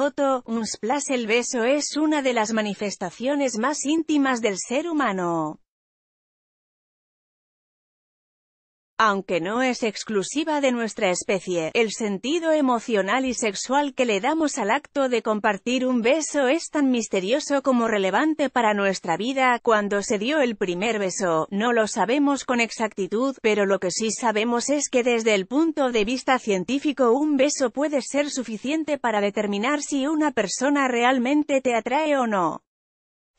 Foto, un splash El beso es una de las manifestaciones más íntimas del ser humano. Aunque no es exclusiva de nuestra especie, el sentido emocional y sexual que le damos al acto de compartir un beso es tan misterioso como relevante para nuestra vida. Cuando se dio el primer beso, no lo sabemos con exactitud, pero lo que sí sabemos es que desde el punto de vista científico un beso puede ser suficiente para determinar si una persona realmente te atrae o no.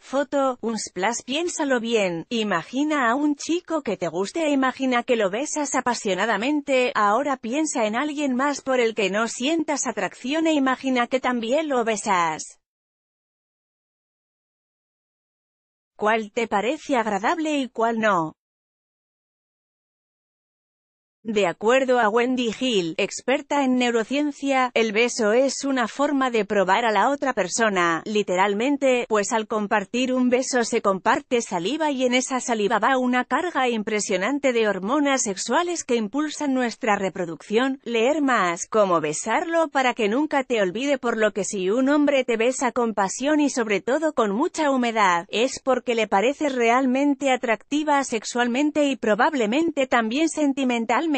Foto, un splash piénsalo bien, imagina a un chico que te guste e imagina que lo besas apasionadamente, ahora piensa en alguien más por el que no sientas atracción e imagina que también lo besas. ¿Cuál te parece agradable y cuál no? De acuerdo a Wendy Hill, experta en neurociencia, el beso es una forma de probar a la otra persona, literalmente, pues al compartir un beso se comparte saliva y en esa saliva va una carga impresionante de hormonas sexuales que impulsan nuestra reproducción. Leer más, cómo besarlo para que nunca te olvide por lo que si un hombre te besa con pasión y sobre todo con mucha humedad, es porque le parece realmente atractiva sexualmente y probablemente también sentimentalmente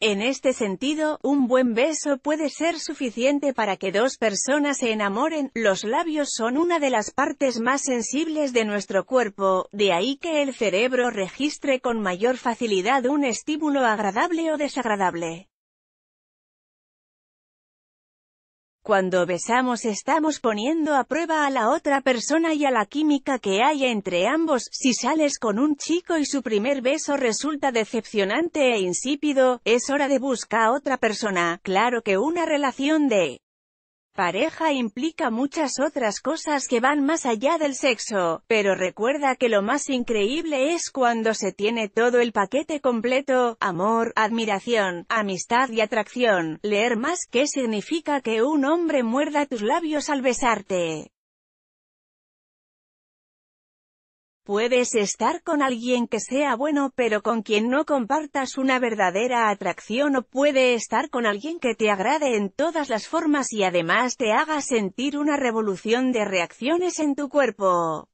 en este sentido, un buen beso puede ser suficiente para que dos personas se enamoren. Los labios son una de las partes más sensibles de nuestro cuerpo, de ahí que el cerebro registre con mayor facilidad un estímulo agradable o desagradable. Cuando besamos estamos poniendo a prueba a la otra persona y a la química que hay entre ambos. Si sales con un chico y su primer beso resulta decepcionante e insípido, es hora de buscar a otra persona. Claro que una relación de Pareja implica muchas otras cosas que van más allá del sexo, pero recuerda que lo más increíble es cuando se tiene todo el paquete completo, amor, admiración, amistad y atracción. Leer más, ¿qué significa que un hombre muerda tus labios al besarte? Puedes estar con alguien que sea bueno pero con quien no compartas una verdadera atracción o puede estar con alguien que te agrade en todas las formas y además te haga sentir una revolución de reacciones en tu cuerpo.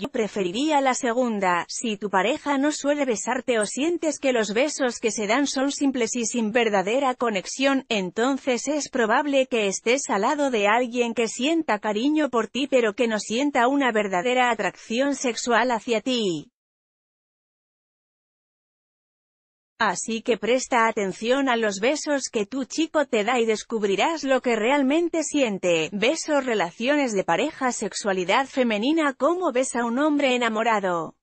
Yo preferiría la segunda, si tu pareja no suele besarte o sientes que los besos que se dan son simples y sin verdadera conexión, entonces es probable que estés al lado de alguien que sienta cariño por ti pero que no sienta una verdadera atracción sexual hacia ti. Así que presta atención a los besos que tu chico te da y descubrirás lo que realmente siente. Besos, relaciones de pareja, sexualidad femenina, cómo besa un hombre enamorado.